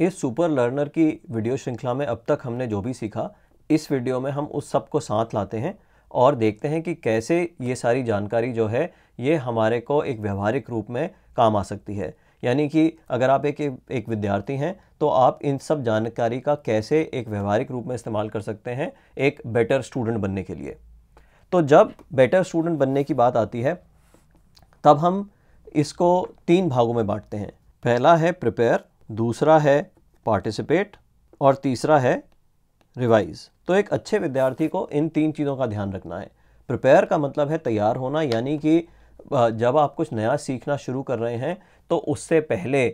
इस super learner की video श्रृंखला में अब तक हमने जो भी सीखा इस वीडियो में हम उस सब को साथ लाते हैं और देखते हैं कि कैसे ये सारी जानकारी जो है ये हमारे को एक व्यवहारिक रूप में काम आ सकती है यानी कि अगर आप एक एक विद्यार्थी हैं तो आप इन सब जानकारी का कैसे एक व्यवहारिक रूप में इस्तेमाल कर सकते हैं एक बेटर स्टूडेंट बनने के लिए तो जब बेटर स्टूडेंट बनने की बात आती है तब हम इसको तीन भागों में बांटते हैं पहला है प्रिपेयर दूसरा है पार्टिसिपेट और तीसरा है रिवाइज तो एक अच्छे विद्यार्थी को इन तीन चीज़ों का ध्यान रखना है प्रिपेयर का मतलब है तैयार होना यानी कि जब आप कुछ नया सीखना शुरू कर रहे हैं तो उससे पहले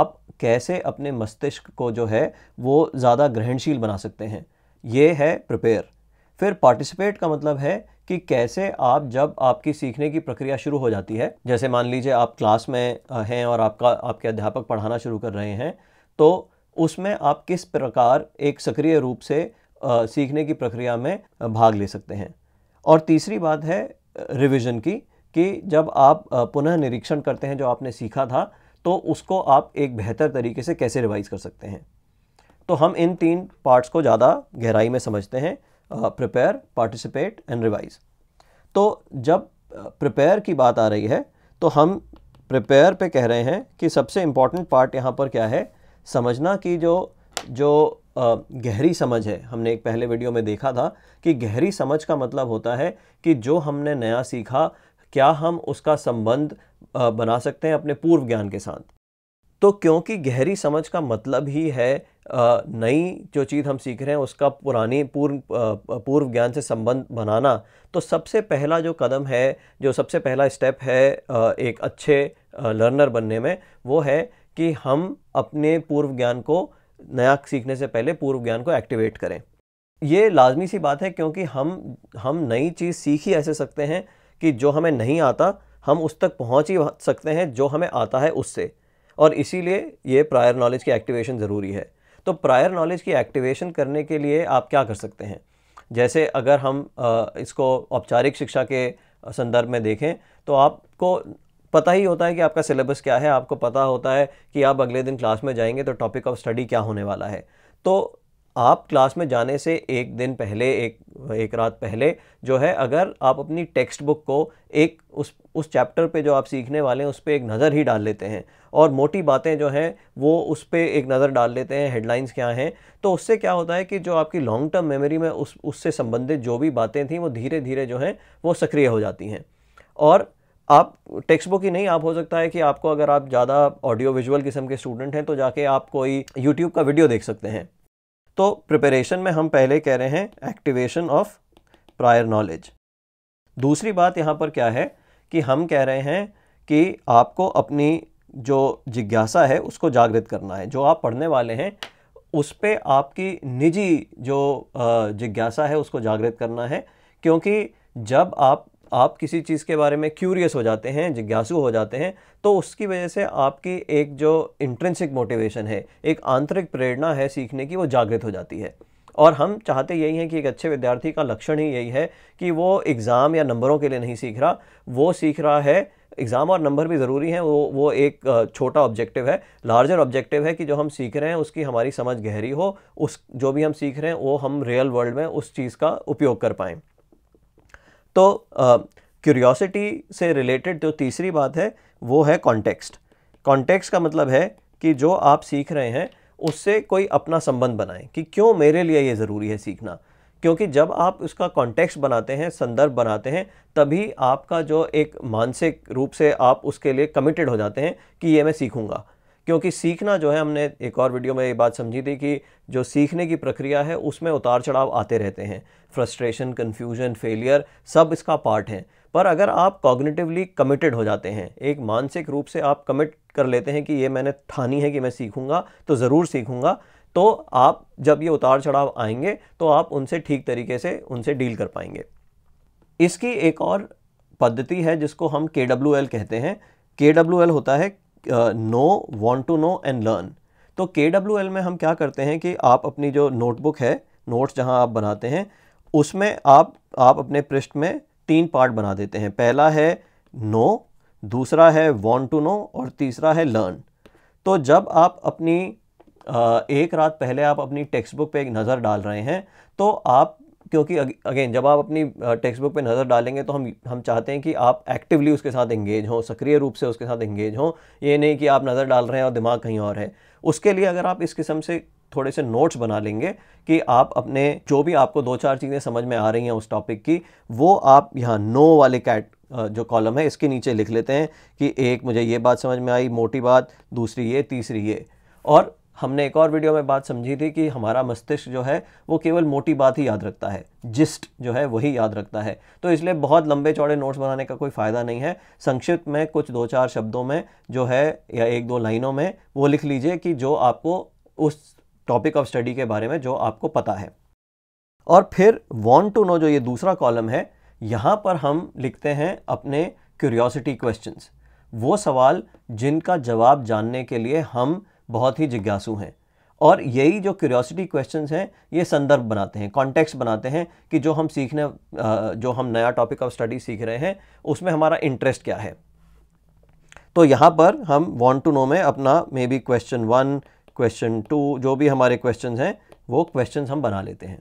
आप कैसे अपने मस्तिष्क को जो है वो ज़्यादा ग्रहणशील बना सकते हैं ये है प्रिपेयर फिर पार्टिसिपेट का मतलब है कि कैसे आप जब आपकी सीखने की प्रक्रिया शुरू हो जाती है जैसे मान लीजिए आप क्लास में हैं और आपका आपके अध्यापक पढ़ाना शुरू कर रहे हैं तो उसमें आप किस प्रकार एक सक्रिय रूप से सीखने की प्रक्रिया में भाग ले सकते हैं और तीसरी बात है रिविज़न की कि जब आप पुनः निरीक्षण करते हैं जो आपने सीखा था तो उसको आप एक बेहतर तरीके से कैसे रिवाइज़ कर सकते हैं तो हम इन तीन पार्ट्स को ज़्यादा गहराई में समझते हैं प्रिपेयर पार्टिसिपेट एंड रिवाइज तो जब प्रिपेयर uh, की बात आ रही है तो हम प्रिपेयर पे कह रहे हैं कि सबसे इम्पॉर्टेंट पार्ट यहाँ पर क्या है समझना कि जो जो uh, गहरी समझ है हमने एक पहले वीडियो में देखा था कि गहरी समझ का मतलब होता है कि जो हमने नया सीखा क्या हम उसका संबंध uh, बना सकते हैं अपने पूर्व ज्ञान के साथ तो क्योंकि गहरी समझ का मतलब ही है नई जो चीज़ हम सीख रहे हैं उसका पुरानी पूर्व पूर्व ज्ञान से संबंध बनाना तो सबसे पहला जो कदम है जो सबसे पहला स्टेप है एक अच्छे लर्नर बनने में वो है कि हम अपने पूर्व ज्ञान को नया सीखने से पहले पूर्व ज्ञान को एक्टिवेट करें ये लाजमी सी बात है क्योंकि हम हम नई चीज़ सीख ही ऐसे सकते हैं कि जो हमें नहीं आता हम उस तक पहुंच ही सकते हैं जो हमें आता है उससे और इसीलिए ये प्रायर नॉलेज की एक्टिवेशन ज़रूरी है तो प्रायर नॉलेज की एक्टिवेशन करने के लिए आप क्या कर सकते हैं जैसे अगर हम इसको औपचारिक शिक्षा के संदर्भ में देखें तो आपको पता ही होता है कि आपका सिलेबस क्या है आपको पता होता है कि आप अगले दिन क्लास में जाएंगे तो टॉपिक ऑफ स्टडी क्या होने वाला है तो आप क्लास में जाने से एक दिन पहले एक एक रात पहले जो है अगर आप अपनी टेक्स्ट बुक को एक उस उस चैप्टर पे जो आप सीखने वाले हैं उस पर एक नज़र ही डाल लेते हैं और मोटी बातें जो हैं वो उस पर एक नज़र डाल लेते हैं हेडलाइंस क्या हैं तो उससे क्या होता है कि जो आपकी लॉन्ग टर्म मेमोरी में उस उससे संबंधित जो भी बातें थी वो धीरे धीरे जो हैं वो सक्रिय हो जाती हैं और आप टेक्स्ट बुक ही नहीं आप हो सकता है कि आपको अगर आप ज़्यादा ऑडियो विजुअल किस्म के स्टूडेंट हैं तो जाके आप कोई यूट्यूब का वीडियो देख सकते हैं तो प्रिपरेशन में हम पहले कह रहे हैं एक्टिवेशन ऑफ प्रायर नॉलेज दूसरी बात यहाँ पर क्या है कि हम कह रहे हैं कि आपको अपनी जो जिज्ञासा है उसको जागृत करना है जो आप पढ़ने वाले हैं उस पर आपकी निजी जो जिज्ञासा है उसको जागृत करना है क्योंकि जब आप आप किसी चीज़ के बारे में क्यूरियस हो जाते हैं जिज्ञासु हो जाते हैं तो उसकी वजह से आपकी एक जो इंट्रेंसिक मोटिवेशन है एक आंतरिक प्रेरणा है सीखने की वो जागृत हो जाती है और हम चाहते यही हैं कि एक अच्छे विद्यार्थी का लक्षण ही यही है कि वो एग्ज़ाम या नंबरों के लिए नहीं सीख रहा वो सीख रहा है एग्ज़ाम और नंबर भी ज़रूरी हैं वो वो एक छोटा ऑब्जेक्टिव है लार्जर ऑब्जेक्टिव है कि जो हम सीख रहे हैं उसकी हमारी समझ गहरी हो उस जो भी हम सीख रहे हैं वो हम रियल वर्ल्ड में उस चीज़ का उपयोग कर पाएँ तो क्यूरियोसिटी से रिलेटेड जो तीसरी बात है वो है कॉन्टेक्स्ट कॉन्टेक्स्ट का मतलब है कि जो आप सीख रहे हैं उससे कोई अपना संबंध बनाएं कि क्यों मेरे लिए ये ज़रूरी है सीखना क्योंकि जब आप उसका कॉन्टेक्स्ट बनाते हैं संदर्भ बनाते हैं तभी आपका जो एक मानसिक रूप से आप उसके लिए कमिटेड हो जाते हैं कि ये मैं सीखूंगा क्योंकि सीखना जो है हमने एक और वीडियो में ये बात समझी थी कि जो सीखने की प्रक्रिया है उसमें उतार चढ़ाव आते रहते हैं फ्रस्ट्रेशन कन्फ्यूजन फेलियर सब इसका पार्ट है पर अगर आप कॉग्निटिवली कमिटेड हो जाते हैं एक मानसिक रूप से आप कमिट कर लेते हैं कि ये मैंने ठानी है कि मैं सीखूंगा तो ज़रूर सीखूंगा तो आप जब ये उतार चढ़ाव आएंगे तो आप उनसे ठीक तरीके से उनसे डील कर पाएंगे इसकी एक और पद्धति है जिसको हम के कहते हैं के होता है know want to know and learn तो के डब्ल्यू एल में हम क्या करते हैं कि आप अपनी जो नोटबुक है नोट्स जहाँ आप बनाते हैं उसमें आप आप अपने पृष्ठ में तीन पार्ट बना देते हैं पहला है नो दूसरा है वॉन्ट टू नो और तीसरा है लर्न तो जब आप अपनी एक रात पहले आप अपनी टेक्स्ट बुक पर एक नज़र डाल रहे हैं तो आप क्योंकि अगेन जब आप अपनी टेक्स्ट बुक पर नज़र डालेंगे तो हम हम चाहते हैं कि आप एक्टिवली उसके साथ एंगेज हों सक्रिय रूप से उसके साथ एंगेज हों ये नहीं कि आप नज़र डाल रहे हैं और दिमाग कहीं और है उसके लिए अगर आप इस किस्म से थोड़े से नोट्स बना लेंगे कि आप अपने जो भी आपको दो चार चीज़ें समझ में आ रही हैं उस टॉपिक की वो आप यहाँ नो वाले कैट जो कॉलम है इसके नीचे लिख लेते हैं कि एक मुझे ये बात समझ में आई मोटी बात दूसरी ये तीसरी ये और हमने एक और वीडियो में बात समझी थी कि हमारा मस्तिष्क जो है वो केवल मोटी बात ही याद रखता है जिस्ट जो है वही याद रखता है तो इसलिए बहुत लंबे चौड़े नोट्स बनाने का कोई फ़ायदा नहीं है संक्षिप्त में कुछ दो चार शब्दों में जो है या एक दो लाइनों में वो लिख लीजिए कि जो आपको उस टॉपिक ऑफ स्टडी के बारे में जो आपको पता है और फिर वॉन्ट टू नो जो ये दूसरा कॉलम है यहाँ पर हम लिखते हैं अपने क्यूरियोसिटी क्वेश्चन वो सवाल जिनका जवाब जानने के लिए हम बहुत ही जिज्ञासु हैं और यही जो क्यूरियोसिटी क्वेश्चन हैं ये संदर्भ बनाते हैं कॉन्टेक्स्ट बनाते हैं कि जो हम सीखने जो हम नया टॉपिक ऑफ स्टडी सीख रहे हैं उसमें हमारा इंटरेस्ट क्या है तो यहाँ पर हम वॉन्ट टू नो में अपना may be question one question two जो भी हमारे क्वेश्चन हैं वो क्वेश्चन हम बना लेते हैं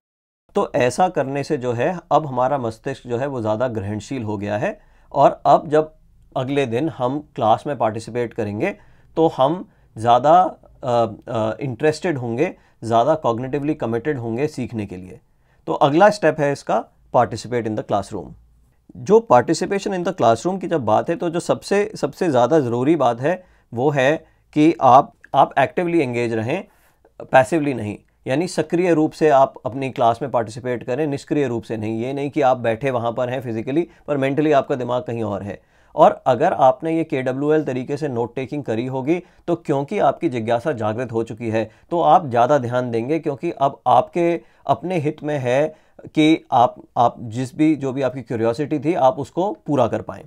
तो ऐसा करने से जो है अब हमारा मस्तिष्क जो है वो ज़्यादा ग्रहणशील हो गया है और अब जब अगले दिन हम क्लास में पार्टिसिपेट करेंगे तो हम ज़्यादा इंटरेस्टेड होंगे ज़्यादा कॉग्नेटिवली कमिटेड होंगे सीखने के लिए तो अगला स्टेप है इसका पार्टिसिपेट इन द क्लासरूम जो पार्टिसिपेशन इन द क्लासरूम की जब बात है तो जो सबसे सबसे ज़्यादा ज़रूरी बात है वो है कि आप आप एक्टिवली एंगेज रहें पैसिवली नहीं यानी सक्रिय रूप से आप अपनी क्लास में पार्टिसिपेट करें निष्क्रिय रूप से नहीं ये नहीं कि आप बैठे वहाँ पर हैं फिजिकली पर मेंटली आपका दिमाग कहीं और है और अगर आपने ये के डब्ल्यू एल तरीके से नोट टेकिंग करी होगी तो क्योंकि आपकी जिज्ञासा जागृत हो चुकी है तो आप ज़्यादा ध्यान देंगे क्योंकि अब आपके अपने हित में है कि आप आप जिस भी जो भी आपकी क्यूरियोसिटी थी आप उसको पूरा कर पाएँ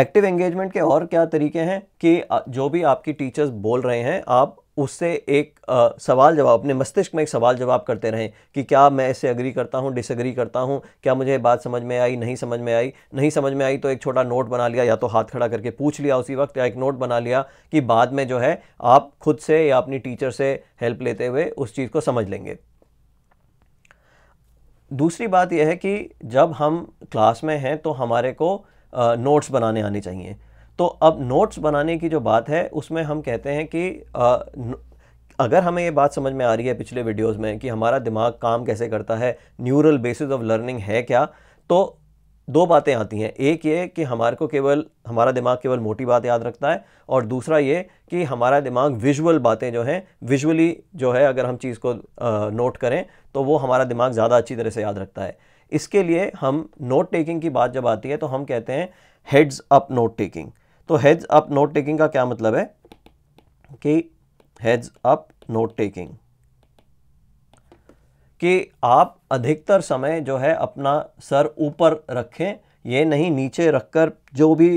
एक्टिव एंगेजमेंट के और क्या तरीके हैं कि जो भी आपकी टीचर्स बोल रहे हैं आप उससे एक आ, सवाल जवाब अपने मस्तिष्क में एक सवाल जवाब करते रहें कि क्या मैं इससे अग्री करता हूँ डिसएग्री करता हूँ क्या मुझे बात समझ में आई नहीं समझ में आई नहीं समझ में आई तो एक छोटा नोट बना लिया या तो हाथ खड़ा करके पूछ लिया उसी वक्त या एक नोट बना लिया कि बाद में जो है आप खुद से या अपनी टीचर से हेल्प लेते हुए उस चीज़ को समझ लेंगे दूसरी बात यह है कि जब हम क्लास में हैं तो हमारे को नोट्स बनाने आने चाहिए तो अब नोट्स बनाने की जो बात है उसमें हम कहते हैं कि आ, अगर हमें ये बात समझ में आ रही है पिछले वीडियोस में कि हमारा दिमाग काम कैसे करता है न्यूरल बेसिस ऑफ लर्निंग है क्या तो दो बातें आती हैं एक ये कि हमारे को केवल हमारा दिमाग केवल मोटी बात याद रखता है और दूसरा ये कि हमारा दिमाग विजुअल बातें जो हैं विजुअली जो है अगर हम चीज़ को आ, नोट करें तो वो हमारा दिमाग ज़्यादा अच्छी तरह से याद रखता है इसके लिए हम नोट टेकिंग की बात जब आती है तो हम कहते हैं हेड्स अप नोट टेकिंग तो हेज अप नोट टेकिंग का क्या मतलब है कि हेज अप नोट टेकिंग कि आप अधिकतर समय जो है अपना सर ऊपर रखें ये नहीं नीचे रखकर जो भी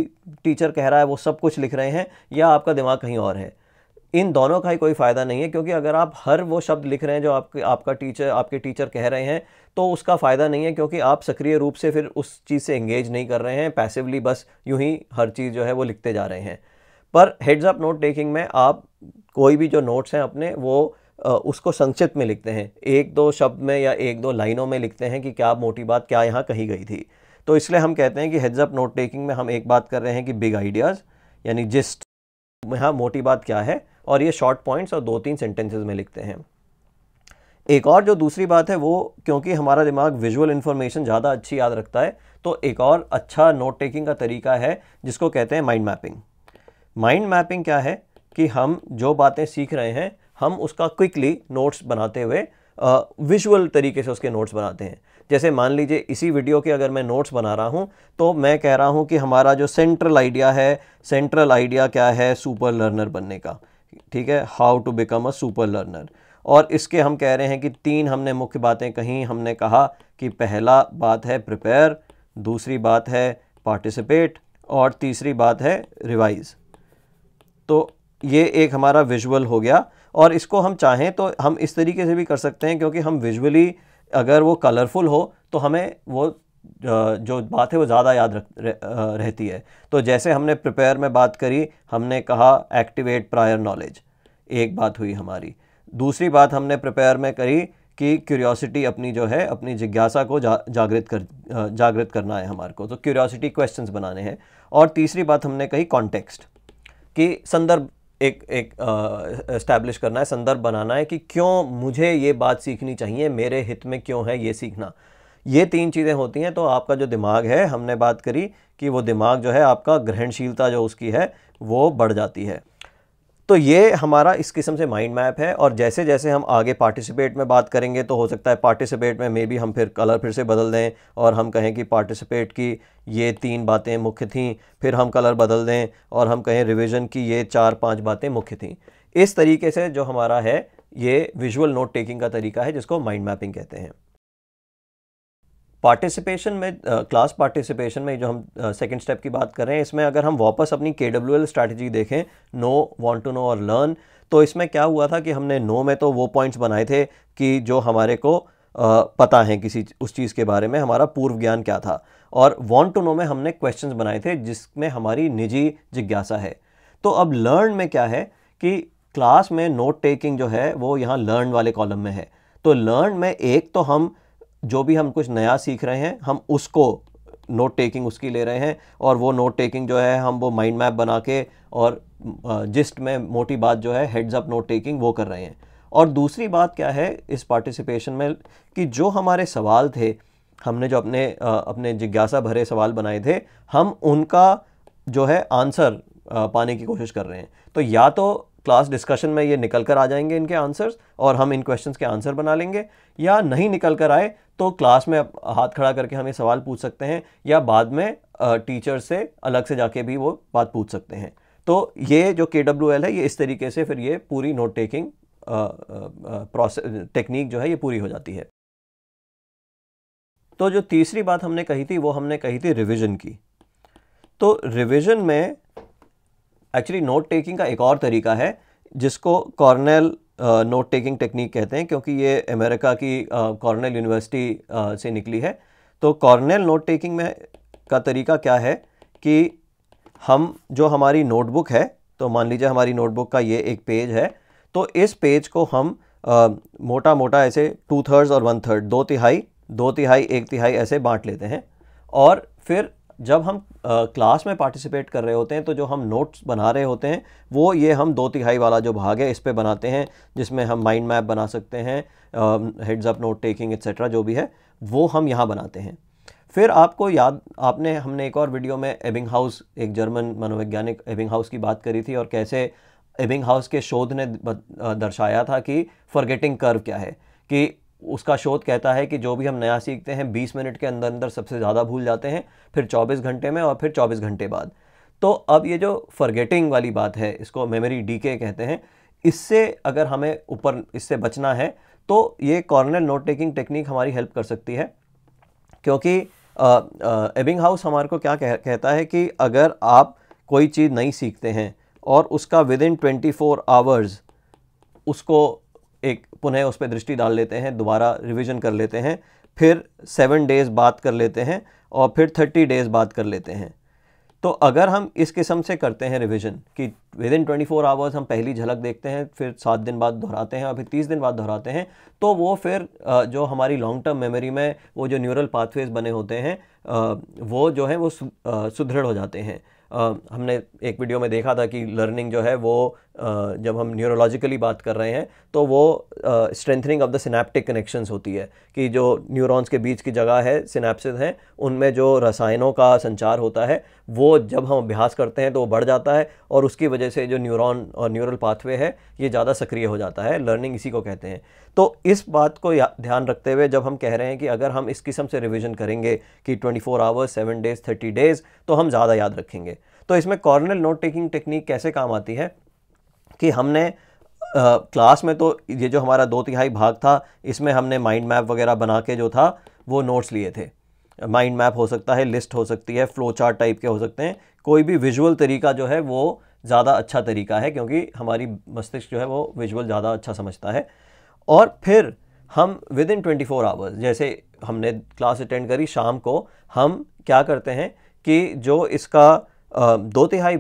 टीचर कह रहा है वो सब कुछ लिख रहे हैं या आपका दिमाग कहीं और है इन दोनों का ही कोई फ़ायदा नहीं है क्योंकि अगर आप हर वो शब्द लिख रहे हैं जो आपके आपका टीचर आपके टीचर कह रहे हैं तो उसका फ़ायदा नहीं है क्योंकि आप सक्रिय रूप से फिर उस चीज़ से इंगेज नहीं कर रहे हैं पैसिवली बस यूं ही हर चीज़ जो है वो लिखते जा रहे हैं पर हेड्स अप नोट टेकिंग में आप कोई भी जो नोट्स हैं अपने वो उसको संक्षिप्त में लिखते हैं एक दो शब्द में या एक दो लाइनों में लिखते हैं कि क्या मोटी बात क्या यहाँ कही गई थी तो इसलिए हम कहते हैं कि हेड्स अप नोट टेकिंग में हम एक बात कर रहे हैं कि बिग आइडियाज़ यानी जिस्ट यहाँ मोटी बात क्या है और ये शॉर्ट पॉइंट्स और दो तीन सेंटेंसेज में लिखते हैं एक और जो दूसरी बात है वो क्योंकि हमारा दिमाग विजुअल इन्फॉर्मेशन ज़्यादा अच्छी याद रखता है तो एक और अच्छा नोट टेकिंग का तरीका है जिसको कहते हैं माइंड मैपिंग माइंड मैपिंग क्या है कि हम जो बातें सीख रहे हैं हम उसका क्विकली नोट्स बनाते हुए विजुअल तरीके से उसके नोट्स बनाते हैं जैसे मान लीजिए इसी वीडियो के अगर मैं नोट्स बना रहा हूँ तो मैं कह रहा हूँ कि हमारा जो सेंट्रल आइडिया है सेंट्रल आइडिया क्या है सुपर लर्नर बनने का ठीक है how to become a super learner और इसके हम कह रहे हैं कि तीन हमने मुख्य बातें कहीं हमने कहा कि पहला बात है प्रिपेयर दूसरी बात है पार्टिसिपेट और तीसरी बात है रिवाइज तो ये एक हमारा विजुअल हो गया और इसको हम चाहें तो हम इस तरीके से भी कर सकते हैं क्योंकि हम विजुअली अगर वो कलरफुल हो तो हमें वो जो बात है वो ज़्यादा याद रख रहती है तो जैसे हमने प्रिपेयर में बात करी हमने कहा एक्टिवेट प्रायर नॉलेज एक बात हुई हमारी दूसरी बात हमने प्रिपेयर में करी कि क्यूरियोसिटी अपनी जो है अपनी जिज्ञासा को जा, जागृत कर जागृत करना है हमारे को तो क्यूरियोसिटी क्वेश्चन बनाने हैं और तीसरी बात हमने कही कॉन्टेक्स्ट कि संदर्भ एक एक इस्टेब्लिश करना है संदर्भ बनाना है कि क्यों मुझे ये बात सीखनी चाहिए मेरे हित में क्यों है ये सीखना ये तीन चीज़ें होती हैं तो आपका जो दिमाग है हमने बात करी कि वो दिमाग जो है आपका ग्रहणशीलता जो उसकी है वो बढ़ जाती है तो ये हमारा इस किस्म से माइंड मैप है और जैसे जैसे हम आगे पार्टिसिपेट में बात करेंगे तो हो सकता है पार्टिसिपेट में मे बी हम फिर कलर फिर से बदल दें और हम कहें कि पार्टिसिपेट की ये तीन बातें मुख्य थीं फिर हम कलर बदल दें और हम कहें रिविज़न की ये चार पाँच बातें मुख्य थीं इस तरीके से जो हमारा है ये विजुअल नोट टेकिंग का तरीका है जिसको माइंड मैपिंग कहते हैं पार्टिसिपेशन में क्लास पार्टिसिपेशन में जो हम सेकंड स्टेप की बात कर रहे हैं इसमें अगर हम वापस अपनी के डब्ल्यू एल स्ट्रैटेजी देखें नो वांट टू नो और लर्न तो इसमें क्या हुआ था कि हमने नो में तो वो पॉइंट्स बनाए थे कि जो हमारे को uh, पता है किसी उस चीज़ के बारे में हमारा पूर्व ज्ञान क्या था और वॉन्ट टू नो में हमने क्वेश्चन बनाए थे जिसमें हमारी निजी जिज्ञासा है तो अब लर्न में क्या है कि क्लास में नोट टेकिंग जो है वो यहाँ लर्न वाले कॉलम में है तो लर्न में एक तो हम जो भी हम कुछ नया सीख रहे हैं हम उसको नोट टेकिंग उसकी ले रहे हैं और वो नोट टेकिंग जो है हम वो माइंड मैप बना के और जिस्ट में मोटी बात जो है हेड्स अप नोट टेकिंग वो कर रहे हैं और दूसरी बात क्या है इस पार्टिसिपेशन में कि जो हमारे सवाल थे हमने जो अपने अपने जिज्ञासा भरे सवाल बनाए थे हम उनका जो है आंसर पाने की कोशिश कर रहे हैं तो या तो क्लास डिस्कशन में ये निकल कर आ जाएंगे इनके आंसर्स और हम इन क्वेश्चंस के आंसर बना लेंगे या नहीं निकल कर आए तो क्लास में हाथ खड़ा करके हम ये सवाल पूछ सकते हैं या बाद में टीचर से अलग से जाके भी वो बात पूछ सकते हैं तो ये जो के है ये इस तरीके से फिर ये पूरी नोट टेकिंग प्रोसेस टेक्निक जो है ये पूरी हो जाती है तो जो तीसरी बात हमने कही थी वो हमने कही थी रिविज़न की तो रिविज़न में एक्चुअली नोट टेकिंग का एक और तरीका है जिसको कॉर्नेल नोट टेकिंग टेक्निक कहते हैं क्योंकि ये अमेरिका की कॉर्नेल uh, यूनिवर्सिटी uh, से निकली है तो कॉर्नेल नोट टेकिंग में का तरीका क्या है कि हम जो हमारी नोटबुक है तो मान लीजिए हमारी नोटबुक का ये एक पेज है तो इस पेज को हम आ, मोटा मोटा ऐसे टू थर्ड्स और वन थर्ड दो तिहाई दो तिहाई एक तिहाई ऐसे बांट लेते हैं और फिर जब हम क्लास में पार्टिसिपेट कर रहे होते हैं तो जो हम नोट्स बना रहे होते हैं वो ये हम दो तिहाई वाला जो भाग है इस पर बनाते हैं जिसमें हम माइंड मैप बना सकते हैं heads up note taking etcetera जो भी है वो हम यहाँ बनाते हैं फिर आपको याद आपने हमने एक और वीडियो में एबिंग हाउस एक जर्मन मनोवैज्ञानिक एबिंग हाउस की बात करी थी और कैसे एबिंग हाउस के शोध ने दर्शाया था कि फॉरगेटिंग कर्व क्या है कि उसका शोध कहता है कि जो भी हम नया सीखते हैं 20 मिनट के अंदर अंदर सबसे ज़्यादा भूल जाते हैं फिर 24 घंटे में और फिर 24 घंटे बाद तो अब ये जो फॉरगेटिंग वाली बात है इसको मेमोरी डीके कहते हैं इससे अगर हमें ऊपर इससे बचना है तो ये कॉर्नर नोट टेकिंग टेक्निक हमारी हेल्प कर सकती है क्योंकि एबिंग हाउस हमारे को क्या कह, कहता है कि अगर आप कोई चीज़ नहीं सीखते हैं और उसका within twenty four hours उसको एक पुनः उस पर दृष्टि डाल लेते हैं दोबारा रिविज़न कर लेते हैं फिर सेवन डेज़ बात कर लेते हैं और फिर थर्टी डेज़ बात कर लेते हैं तो अगर हम इस किस्म से करते हैं रिवीजन कि within twenty four hours हम पहली झलक देखते हैं फिर सात दिन बाद दोहराते हैं और फिर तीस दिन बाद दोहराते हैं तो वो फिर जो हमारी लॉन्ग टर्म मेमोरी में वो जो न्यूरल पाथवेज बने होते हैं वो जो है वो सुदृढ़ हो जाते हैं हमने एक वीडियो में देखा था कि लर्निंग जो है वो जब हम न्यूरोलॉजिकली बात कर रहे हैं तो वो strengthening of the synaptic connections होती है कि जो न्यूरॉन्स के बीच की जगह है सिनेप्सिस हैं उनमें जो रसायनों का संचार होता है वो जब हम अभ्यास करते हैं तो वो बढ़ जाता है और उसकी वजह से जो न्यूरॉन और न्यूरल पाथवे है ये ज़्यादा सक्रिय हो जाता है लर्निंग इसी को कहते हैं तो इस बात को ध्यान रखते हुए जब हम कह रहे हैं कि अगर हम इस किस्म से रिविज़न करेंगे कि twenty four hours seven days thirty days तो हम ज़्यादा याद रखेंगे तो इसमें कॉर्नल नोट टेकिंग टेक्निक कैसे काम आती है कि हमने क्लास में तो ये जो हमारा दो तिहाई भाग था इसमें हमने माइंड मैप वगैरह बना के जो था वो नोट्स लिए थे माइंड मैप हो सकता है लिस्ट हो सकती है फ्लो चार्ट टाइप के हो सकते हैं कोई भी विजुअल तरीका जो है वो ज़्यादा अच्छा तरीका है क्योंकि हमारी मस्तिष्क जो है वो विजुअल ज़्यादा अच्छा समझता है और फिर हम within twenty four hours जैसे हमने क्लास अटेंड करी शाम को हम क्या करते हैं कि जो इसका दो तिहाई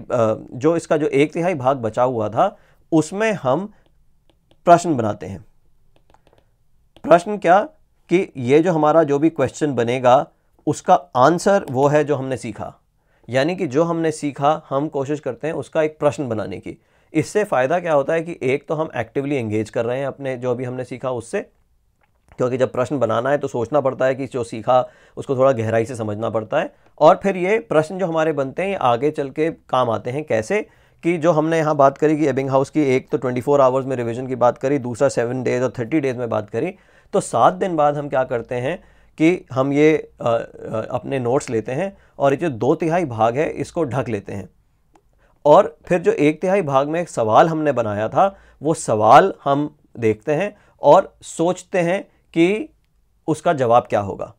जो इसका जो एक तिहाई भाग बचा हुआ था उसमें हम प्रश्न बनाते हैं प्रश्न क्या कि ये जो हमारा जो भी क्वेश्चन बनेगा उसका आंसर वो है जो हमने सीखा यानी कि जो हमने सीखा हम कोशिश करते हैं उसका एक प्रश्न बनाने की इससे फ़ायदा क्या होता है कि एक तो हम एक्टिवली एंगेज कर रहे हैं अपने जो भी हमने सीखा उससे क्योंकि जब प्रश्न बनाना है तो सोचना पड़ता है कि जो सीखा उसको थोड़ा गहराई से समझना पड़ता है और फिर ये प्रश्न जो हमारे बनते हैं ये आगे चल के काम आते हैं कैसे कि जो हमने यहाँ बात करी कि एबिंग हाउस की एक तो 24 आवर्स में रिवीजन की बात करी दूसरा सेवन डेज और थर्टी डेज में बात करी तो सात दिन बाद हम क्या करते हैं कि हम ये आ, आ, अपने नोट्स लेते हैं और ये जो दो तिहाई भाग है इसको ढक लेते हैं और फिर जो एक तिहाई भाग में एक सवाल हमने बनाया था वो सवाल हम देखते हैं और सोचते हैं कि उसका जवाब क्या होगा